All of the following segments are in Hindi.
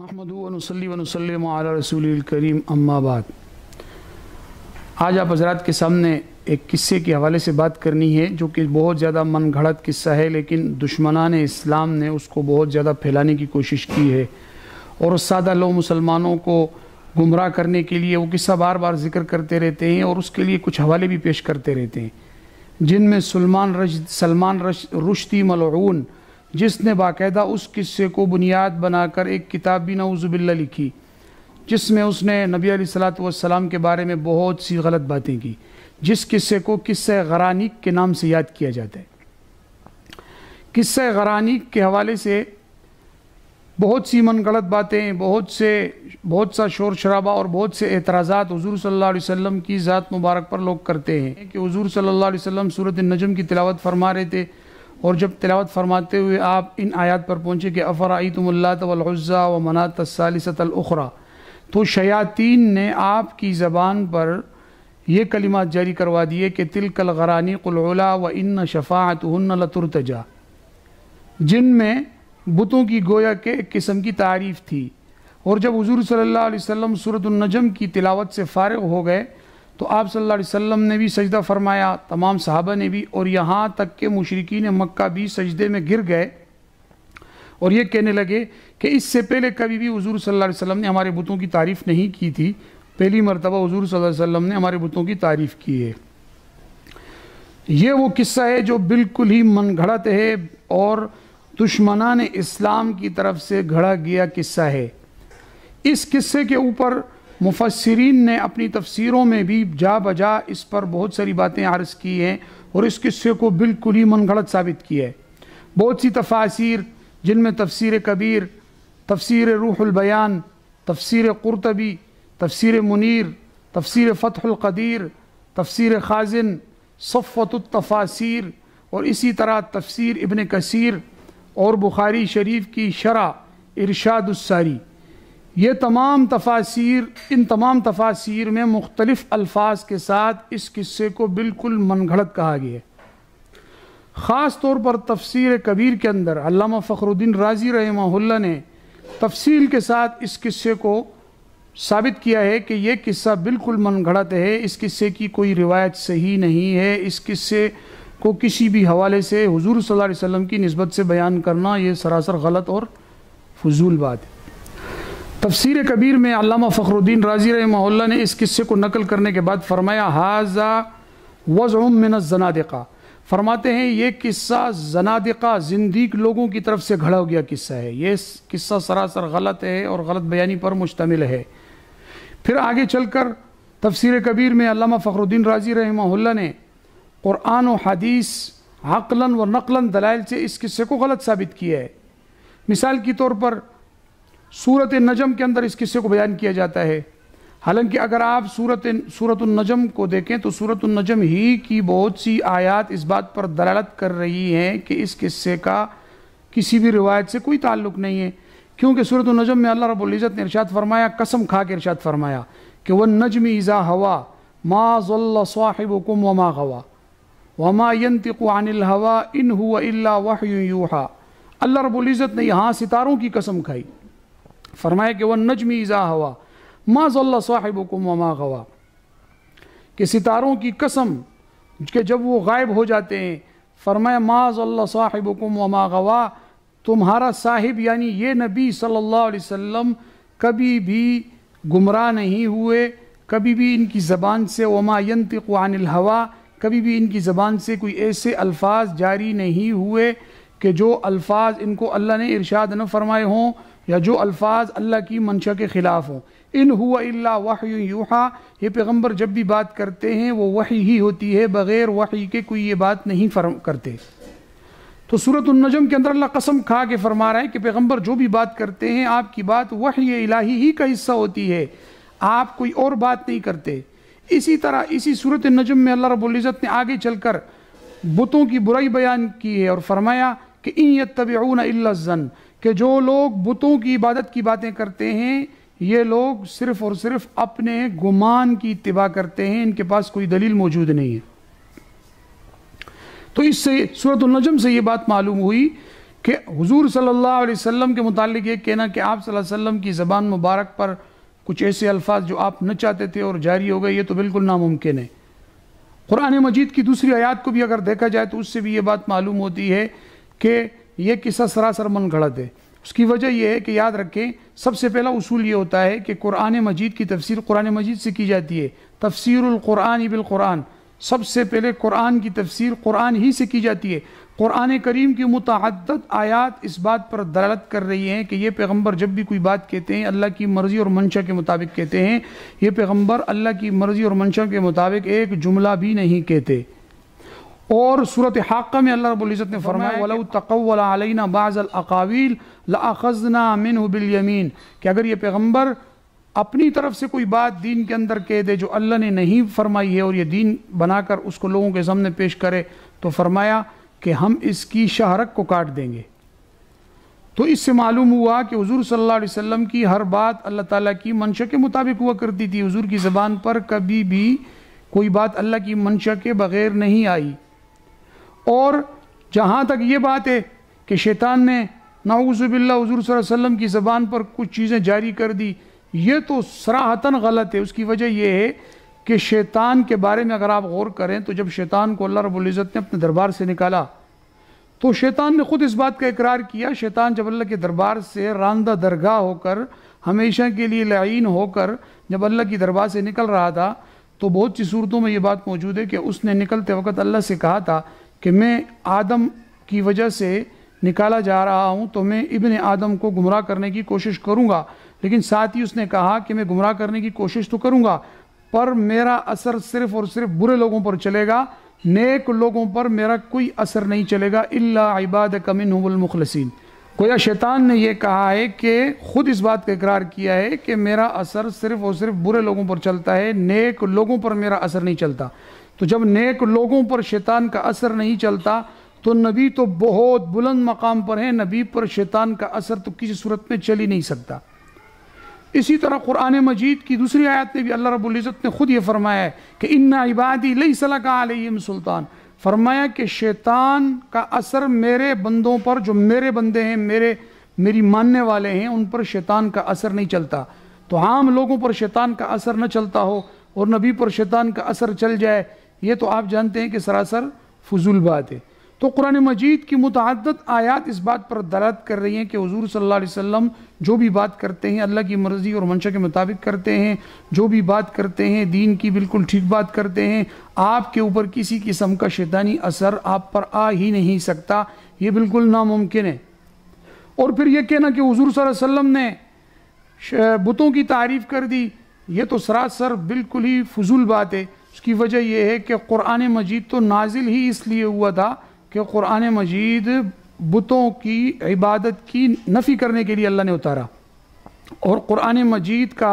नहमदनसली वसलम रसूलकरीम अम्माबाद आज आप हजरात के सामने एक किस्से के हवाले से बात करनी है जो कि बहुत ज़्यादा मन घड़त किस्सा है लेकिन दुश्मनान इस्लाम ने उसको बहुत ज़्यादा फैलाने की कोशिश की है और उस सादा लो मुसलमानों को गुमराह करने के लिए वो किस्सा बार बार जिक्र करते रहते हैं और उसके लिए कुछ हवाले भी पेश करते रहते हैं जिनमें सलमान रश सलमान रश रुश्ती मलून जिसने बाकायदा उस किस्से को बुनियाद बनाकर एक किताब भी नज़ुबिल्ला लिखी जिसमें उसने नबी सलाम के बारे में बहुत सी गलत बातें की जिस किस्से को किस्से गरानिक के नाम से याद किया जाता है किस्से गरानिक के हवाले से बहुत सी मन गलत बातें बहुत से बहुत सा शोर शराबा और बहुत से एतराज़ात हजूर सल्ला वसम की ज़ात मुबारक पर लोग करते हैं कि हजूर सल्ला वसम सूरत नजम की तिलावत फरमा रहे थे और जब तिलावत फरमाते हुए आप इन आयात पर पहुँचे कि अफ़राई तमल्लातवलज़ा व मनात सालिसतलखरा तो शयातीन ने आपकी ज़बान पर यह कलिमा जारी करवा दिए कि तिलकल गरानी कुल्ला व इन शफ़ात लतुरतजा में बुतों की गोया के एक किस्म की तारीफ़ थी और जब हजूर सल्ला वसम सूरत नजम की तिलावत से फ़ारग हो गए तो आप सल्लल्लाहु अलैहि वसल्लम ने भी सजदा फरमाया तमाम साहबा ने भी और यहाँ तक के मशरकिन मक्का भी सजदे में गिर गए और ये कहने लगे कि इससे पहले कभी भी हजूर सल्ला वसम ने हमारे बुतों की तारीफ़ नहीं की थी पहली मरतबा हजूर सल्ला वसम ने हमारे बुतों की तारीफ़ की है ये वो किस्सा है जो बिल्कुल ही मन घड़त है और दुश्मनान इस्लाम की तरफ से घड़ा गया किस्सा है इस किस्से के ऊपर मुफसरीन ने अपनी तफसीरों में भी जा बजा इस पर बहुत सारी बातें आरज़ की हैं और इस किस्से को बिल्कुल ही मन गलत साबित किया है बहुत सी तफासिर जिनमें तफसर कबीर तफसर रूहबयान तफसर कुरतबी तफसर मुनीर तफसर फ़तहलक़दीर तफसर ख़ाजिन तफासिर और इसी तरह तफसर इबन कसर और बुखारी शरीफ की शरा इरशादुलसारी ये तमाम तफासिर इन तमाम तफासिर में मुख्तलिफ़ अल्फाज के साथ इस किस्से को बिल्कुल घड़त कहा गया है ख़ास तौर पर तफसीर कबीर के अंदर अल्लामा फ़खरुद्दीन राजी रहमहुल्ला ने तफसील के साथ इस किस्से को साबित किया है कि यह किस्सा बिल्कुल घड़त है इस किस्से की कोई रिवायत सही नहीं है इस किस्से को किसी भी हवाले से हुजूर सल्लल्लाहु अलैहि वसल्लम की नस्बत से बयान करना ये सरासर गलत और फजूल बात है तफसीर कबीर में अलामा फ़खरुद्दीन राजी रहमल्ला ने इस किस्से को नकल करने के बाद फरमाया हाजा वज़ुम मिन जनादिका फरमाते हैं ये किस्सा जनादिका जिंदीक लोगों की तरफ से घड़ा गया किस्सा है ये किस्सा सरासर गलत है और गलत बयानी पर मुश्तमिल है फिर आगे चलकर तफसीर कबीर में अलामा फ़खरुद्दीन राजी रहमल्ला ने क़ुरान व हदीस अक़ला व नकलन दलाइल से इस किस्से को गलत साबित किया है मिसाल के तौर पर सूरत नजम के अंदर इस किस्से को बयान किया जाता है हालांकि अगर आप सूरत सूरत नजम को देखें तो सूरत नजम ही की बहुत सी आयात इस बात पर दलालत कर रही हैं कि इस किस्से का किसी भी रिवायत से कोई ताल्लुक नहीं है क्योंकि सूरत नजम में अल्लाह रबुल्ज़त ने इरशाद फरमाया कसम खा के इरशाद फरमाया कि वह नजम ईज़ा हवा मा ज़ल्ला साहिबुकुम वमा हवा वमा यंतिकु अनिल हवा इन हुआ इल्ला वह यूहा अल्लाह रबुल्ज़त ने यहाँ सितारों की कसम खाई फरमाया कि वह नजमी ईज़ा हवा माँ ज़ल्ला साहिब को माँ गवा कि सितारों की कसम के जब वो गायब हो जाते हैं फरमाया माँ ज़ल्ला साहिब को माँ गवा तुम्हारा साहिब यानी ये नबी सल्लल्लाहु अलैहि वसल्लम कभी भी गुमराह नहीं हुए कभी भी इनकी ज़बान से वमा यंतिक हवा कभी भी इनकी ज़बान से कोई ऐसे अल्फाज जारी नहीं हुए कि जो अल्फाज इनको अल्लाह ने इरशाद न फरमाए हों या जो अल्फाज अल्लाह की मंशा के ख़िलाफ़ हों इन हुआ इल्ला वाह यूहा ये पैगम्बर जब भी बात करते हैं वो वही ही होती है बग़ैर वही के कोई ये बात नहीं फरम करते तो सूरत उन्नजम के अंदर अल्लाह कसम खा के फरमा रहा है कि पैगम्बर जो भी बात करते हैं आपकी बात वही इलाही ही का हिस्सा होती है आप कोई और बात नहीं करते इसी तरह इसी सूरत नजम में अल्लाह रबुल्ज़त ने आगे चल कर बुतों की बुराई बयान की है और फरमाया कि इन तबीन अल्लाजन कि जो लोग बुतों की इबादत की बातें करते हैं ये लोग सिर्फ और सिर्फ अपने गुमान की इतबा करते हैं इनके पास कोई दलील मौजूद नहीं है तो इससे सूरत नजम से ये बात मालूम हुई कि हुजूर सल्लल्लाहु अलैहि वसल्लम के मुतालिक ये कहना कि आप सल्लल्लाहु अलैहि वसल्लम की ज़बान मुबारक पर कुछ ऐसे अल्फाज जो आप न चाहते थे और जारी हो गए ये तो बिल्कुल नामुमकिन है कुरान मजीद की दूसरी आयात को भी अगर देखा जाए तो उससे भी ये बात मालूम होती है कि ये किस्सा सरासर मन घड़त है उसकी वजह यह है कि याद रखें सबसे पहला उसूल ये होता है कि कुरान मजीद की तफसीर कुरान मजीद से की जाती है तफसरक़ुरान बिलकुरान सबसे पहले कुरान की तफसीर कुरान ही से की जाती है कुरान करीम की मुतद आयात इस बात पर दलालत कर रही हैं कि ये पैगंबर जब भी कोई बात कहते हैं अल्लाह की मर्ज़ी और मंशा के मुताबिक कहते हैं ये पैगंबर अल्लाह की मर्ज़ी और मंशा के मुताबिक एक जुमला भी नहीं कहते और सूरत हाक में अल्लाह रबुल्ज़त ने तो फरमाया वलू तकवलाना बाज़ल अकावील लाखजना मिन बिलयमीन कि अगर ये पैगम्बर अपनी तरफ से कोई बात दीन के अंदर कह दे जो अल्लाह ने नहीं फरमाई है और ये दीन बनाकर उसको लोगों के सामने पेश करे तो फरमाया कि हम इसकी शहरक को काट देंगे तो इससे मालूम हुआ कि हजूर सल्ला वसम की हर बात अल्लाह ताली की मंशा के मुताबिक हुआ करती थी हजूर की ज़बान पर कभी भी कोई बात अल्लाह की मंशा के बग़ैर नहीं आई और जहाँ तक ये बात है कि शैतान ने नाउज़बिल्ला हजूर वसल्लम की ज़बान पर कुछ चीज़ें जारी कर दी ये तो सराहतन गलत है उसकी वजह यह है कि शैतान के बारे में अगर आप गौर करें तो जब शैतान को अल्लाह रबुल्ज़त ने अपने दरबार से निकाला तो शैतान ने खुद इस बात का इकरार किया शैतान जब अल्लाह के दरबार से रानदा दरगाह होकर हमेशा के लिए लाइन होकर जब अल्लाह की दरबार से निकल रहा था तो बहुत सी सूरतों में ये बात मौजूद है कि उसने निकलते वक्त अल्लाह से कहा था कि मैं आदम की वजह से निकाला जा रहा हूँ तो मैं इबन आदम को गुमराह करने की कोशिश करूँगा लेकिन साथ ही उसने कहा कि मैं गुमराह करने की कोशिश तो करूँगा पर मेरा असर सिर्फ़ और सिर्फ बुरे लोगों पर चलेगा नेक लोगों पर मेरा कोई असर नहीं चलेगा इल्ला इबाद कमिन मुखलसिन कोया शैतान ने यह कहा है कि खुद इस बात का इकरार किया है कि मेरा असर सिर्फ और सिर्फ बुरे लोगों पर चलता है नेक लोगों पर मेरा असर नहीं चलता तो जब नेक लोगों पर शैतान का असर नहीं चलता तो नबी तो बहुत बुलंद मकाम पर हैं नबी पर शैतान का असर तो किसी सूरत में चल ही नहीं सकता इसी तरह कुरान मजीद की दूसरी आयत में भी अल्लाह रबुल्ज़त ने ख़ुद ये फरमाया है कि इन्ना इबादी लई सलाका अलैम सुल्तान फरमाया कि शैतान का असर मेरे बंदों पर जो मेरे बंदे हैं मेरे मेरी मानने वाले हैं उन पर शैतान का असर नहीं चलता तो आम लोगों पर शैतान का असर न चलता हो और नबी पर शैतान का असर चल जाए ये तो आप जानते हैं कि सरासर फजूल बात है तो कुरान मजीद की मुतद आयात इस बात पर दलात कर रही हैं कि हजूर सल्ला वसम जो भी बात करते हैं अल्लाह की मर्ज़ी और मंशा के मुताबिक करते हैं जो भी बात करते हैं दीन की बिल्कुल ठीक बात करते हैं आपके ऊपर किसी किस्म का शैतानी असर आप पर आ ही नहीं सकता ये बिल्कुल नामुमकिन है और फिर यह कहना कि हजूर वसम ने बुतों की तारीफ़ कर दी ये तो सरासर बिल्कुल ही फजूल बात है उसकी वजह यह है कि कुरान मजीद तो नाजिल ही इसलिए हुआ था कि कुरान मजीद बुतों की इबादत की नफ़ी करने के लिए अल्लाह ने उतारा और कुरान मजीद का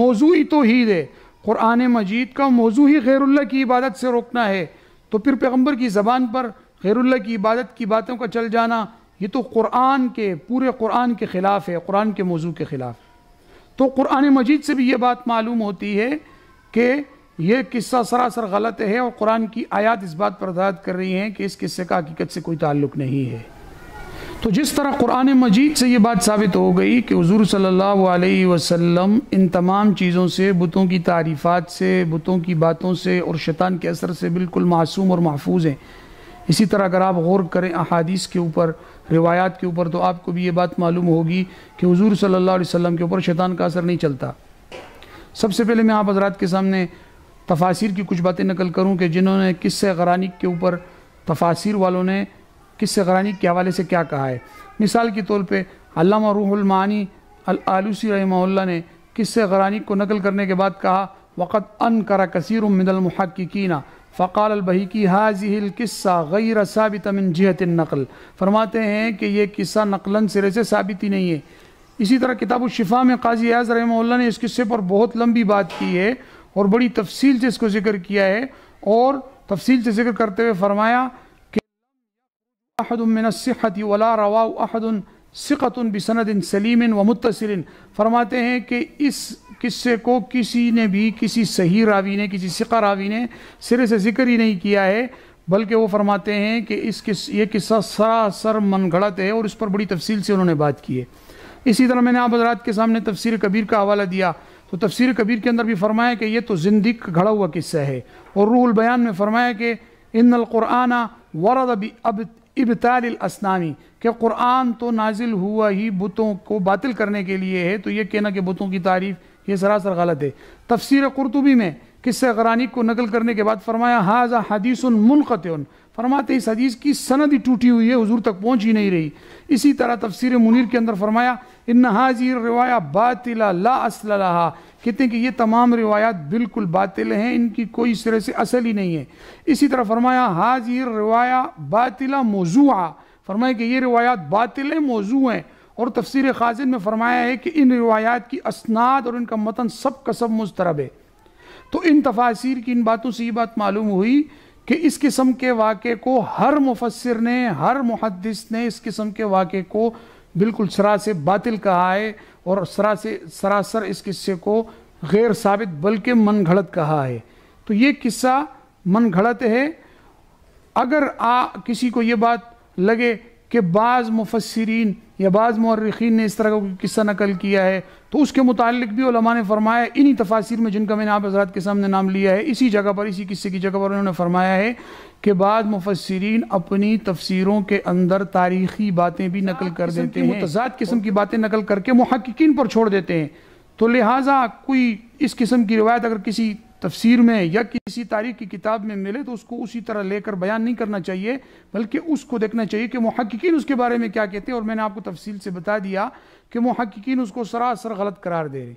मौजू ही ही दे कुरान मजीद का मौजू ही गैरुल्ला की इबादत से रोकना है तो फिर पैगम्बर की ज़बान पर गैरुल्ला की इबादत की बातों का चल जाना ये तो कुरान के पूरे कुरान के ख़िलाफ़ है कुरान के मौजू के ख़िलाफ़ तो कुरान मजीद से भी ये बात मालूम होती है कि ये किस्सा सरासर गलत है और कुरान की आयात इस बात पर दाद कर रही हैं कि इस किस्से का हकीकत से कोई ताल्लुक नहीं है तो जिस तरह कुरान मजीद से ये बात साबित हो गई कि हजूर सल्लल्लाहु अलैहि वसल्लम इन तमाम चीज़ों से बुतों की तारीफ़ात से बुतों की बातों से और शैतान के असर से बिल्कुल मासूम और महफूज हैं इसी तरह अगर आप गौर करें अहादीस के ऊपर रिवायात के ऊपर तो आपको भी ये बात मालूम होगी कि हजूर सल्ला वसम के ऊपर शैतान का असर नहीं चलता सबसे पहले मैं आप हजरात के सामने तफासिर की कुछ बातें नकल करूं कि जिन्होंने किस्से गरानी के ऊपर तफासिर वालों ने किस्से गरानी के हवाले से क्या कहा है मिसाल के तौर पर अलामा रूहमानी आलूसी रहमल्ला ने किस्से गरानी को नकल करने के बाद कहा वक़त अन करा कसर मिनलमहक़ीना फ़काल अलबहीकी हाजिल किस्सा गैर साबित मिन जहत नकल फरमाते हैं कि यह किस्सा नकलन सिरे से साबित ही नहीं है इसी तरह किताब शिफा में काजी अज़ रहमल्ला ने इस किस्से पर बहुत लंबी बात की है और बड़ी तफसील से इसको जिक्र किया है और तफसील से जिक्र करते हुए फरमाया कि अहदमिनसिहत वला रवा सिकतन बिसनदिन सलीमिन व मुतसिलिन फरमाते हैं कि इस किस्से को किसी ने भी किसी सही रावी ने किसी सिका रावी ने सिरे से जिक्र ही नहीं किया है बल्कि वो फरमाते हैं कि इस किस ये किस्सा सरासर मन गलत है और इस पर बड़ी तफसील से उन्होंने बात की है इसी तरह मैंने आप हजरात के सामने तफसीर कबीर का हवाला दिया तो तफसीर कबीर के अंदर भी फरमाया कि ये तो ज़िंदगी घड़ा हुआ किस्सा है और रूहुल बयान में फरमाया कि इन क़ुराना वरद अब इबताल असनामी के कुरान तो नाजिल हुआ ही बुतों को बातिल करने के लिए है तो ये कहना कि बुतों की तारीफ़ ये सरासर गलत है तफसर कुरतुबी में किस्से गरानी को नकल करने के बाद फरमाया हाजा हदीस मुनक़त फरमाते इस हदीस की सनद ही टूटी हुई है हजूर तक पहुँच ही नहीं रही इसी तरह तफसर मुनिर के अंदर फरमाया इन हाज़िर रवाया बातिला ला असलहा कहते हैं कि ये तमाम रिवायात बिल्कुल बातिल हैं इनकी कोई सिरे से असल ही नहीं है इसी तरह फरमाया हाजिर रवाया बातिला मौजूआ फरमाया कि ये रिवायात बातिल मौजू हैं और तफसर खाजिन में फरमाया है कि इन रिवायात की असनाद और इनका मतन सब का सब मुस्तरब है तो इन तफासिर की इन बातों से ये बात मालूम हुई कि इस किस्म के वाक़े को हर मुफसर ने हर मुहदस ने इस किस्म के वाक़े को बिल्कुल सरा से बातिल कहा है और सरा से सरासर इस किस्से को गैर साबित बल्कि मन घड़त कहा है तो ये किस्सा मन घड़त है अगर आ किसी को ये बात लगे कि बाज़ मुफसरीन या बाज़ मौरखीन ने इस तरह का किस्सा नकल किया है तो उसके मुतालिक भी उलमा ने फरमाया इन्हीं तफासिर में जिनका मैंने आप हजरात के सामने नाम लिया है इसी जगह पर इसी किस्से की जगह पर उन्होंने फरमाया है कि बाज़ मुफसरीन अपनी तफसीरों के अंदर तारीखी बातें भी नकल कर देते हैं मुतजाद किस्म की बातें नकल करके महक्कीन पर छोड़ देते हैं तो लिहाजा कोई इस किस्म की रिवायत अगर किसी तफसीर में या किसी तारीख की किताब में मिले तो उसको उसी तरह लेकर बयान नहीं करना चाहिए बल्कि उसको देखना चाहिए कि महक्कीन उसके बारे में क्या कहते हैं और मैंने आपको तफसील से बता दिया कि महक्कीन उसको सरासर गलत करार दे रहे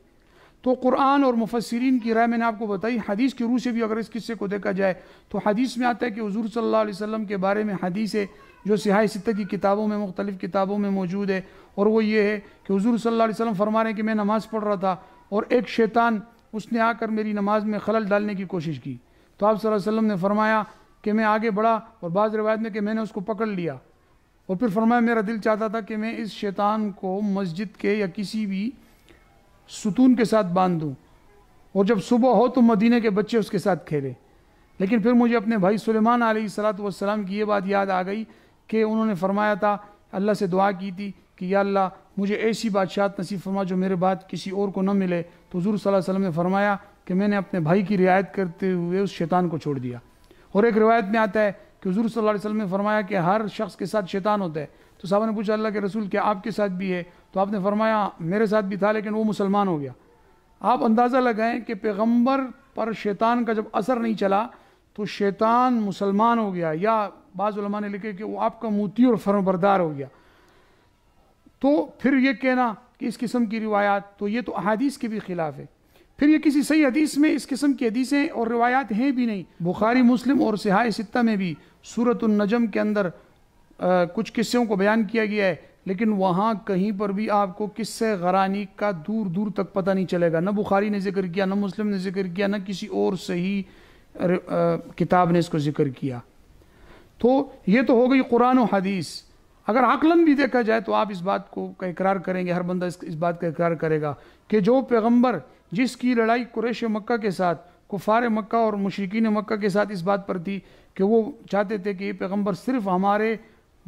तो कुरान और मुफसरीन की राय मैंने आपको बताई हदीस के रूह से भी अगर इस किस्से को देखा जाए तो हदीस में आता है कि हजूर सल्ला वसम के बारे में हदीस है जो सिहाय सित्त की किताबों में मुख्तलिफ़ किताबों में मौजूद है और वो ये है कि हजूर सल्ला वसम फरमा रहे हैं कि मैं नमाज़ पढ़ रहा था और एक शैतान उसने आकर मेरी नमाज में खलल डालने की कोशिश की तो आप वसल्लम ने फरमाया कि मैं आगे बढ़ा और बाज़ रवायत में कि मैंने उसको पकड़ लिया और फिर फरमाया मेरा दिल चाहता था कि मैं इस शैतान को मस्जिद के या किसी भी सुतून के साथ बांध दूँ और जब सुबह हो तो मदीने के बच्चे उसके साथ खेले लेकिन फिर मुझे अपने भाई सुलेमान सलाम की ये बात याद आ गई कि उन्होंने फरमाया था अल्लाह से दुआ की थी कि या अल्लाह मुझे ऐसी बादशाहत नसीब फरमा जो मेरे बाद किसी और को न मिले तो हजूर वसल्लम ने फरमाया कि मैंने अपने भाई की रियायत करते हुए उस शैतान को छोड़ दिया और एक रिवायत में आता है कि हजूर सल्ला अलैहि वसल्लम ने फरमाया कि हर शख्स के साथ शैतान होता है तो साहब ने पूछा अल्लाह के रसूल क्या आपके साथ भी है तो आपने फरमाया मेरे साथ भी था लेकिन वो मुसलमान हो गया आप अंदाज़ा लगाएं कि पैगम्बर पर शैतान का जब असर नहीं चला तो शैतान मुसलमान हो गया या बाज़ा ने लिखे कि वो आपका मोती और फर्मबरदार हो गया तो फिर ये कहना कि इस किस्म की रिवायात तो ये तो अदीस के भी खिलाफ है फिर ये किसी सही हदीस में इस किस्म की हदीसें और रिवायात हैं भी नहीं बुखारी मुस्लिम और सिहाय सित्ता में भी सूरत नजम के अंदर आ, कुछ किस्सों को बयान किया गया है लेकिन वहाँ कहीं पर भी आपको किस्से गरानी का दूर दूर तक पता नहीं चलेगा न बुखारी ने जिक्र किया न मुस्लिम ने जिक्र किया न किसी और सही किताब ने इसको जिक्र किया तो ये तो हो गई कुरान हदीस अगर आकलन भी देखा जाए तो आप इस बात को का इकरार करेंगे हर बंदा इस, इस बात का इकरार करेगा कि जो पैगंबर जिसकी लड़ाई कुरेश मक्का के साथ कुफार मक्का और मुशरकिन मक्का के साथ इस बात पर थी कि वो चाहते थे कि ये पैगम्बर सिर्फ हमारे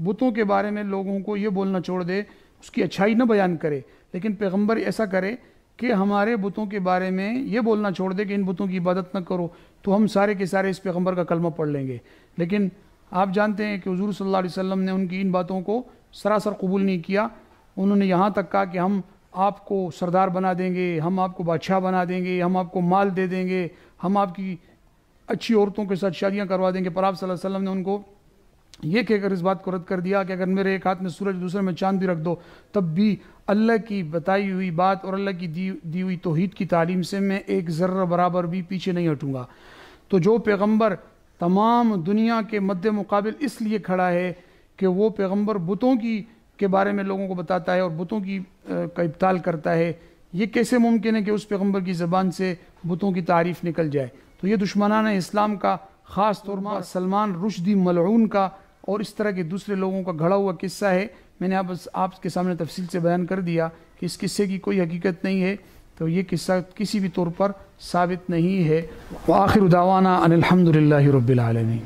बुतों के बारे में लोगों को ये बोलना छोड़ दे उसकी अच्छाई न बयान करे लेकिन पैगम्बर ऐसा करे कि हमारे बुतों के बारे में ये बोलना छोड़ दे कि इन बुतों की इबादत न करो तो हम सारे के सारे इस पैगम्बर का कलमा पढ़ लेंगे लेकिन आप जानते हैं कि हजूर सल्ला वसम ने उनकी इन बातों को सरासर कबूल नहीं किया उन्होंने यहाँ तक कहा कि हम आपको सरदार बना देंगे हम आपको बादशाह बना देंगे हम आपको माल दे देंगे हम आपकी अच्छी औरतों के साथ शादियाँ करवा देंगे पर आप वसल्लम ने उनको ये कहकर इस बात को रद्द कर दिया कि अगर मेरे एक हाथ में सूरज दूसरे में चांद भी रख दो तब भी अल्लाह की बताई हुई बात और अल्लाह की दी दी हुई तोहद की तालीम से मैं एक ज़र्र बराबर भी पीछे नहीं हटूँगा तो जो पैगम्बर तमाम दुनिया के मद्द मुकाबल इसलिए खड़ा है कि वो पैगम्बर बुतों की के बारे में लोगों को बताता है और बुतों की का इब्ताल करता है ये कैसे मुमकिन है कि उस पैगम्बर की ज़बान से बुतों की तारीफ़ निकल जाए तो ये दुश्मनान इस्लाम का ख़ास तौर पर सलमान रुशदी मलून का और इस तरह के दूसरे लोगों का घड़ा हुआ किस्सा है मैंने आप आपके सामने तफसील से बयान कर दिया कि इस किस्से की कोई हकीकत नहीं है तो ये किस्सा किसी भी तौर पर साबित नहीं है आखिर उदावाना अनिलहमदिल्ला रबालमी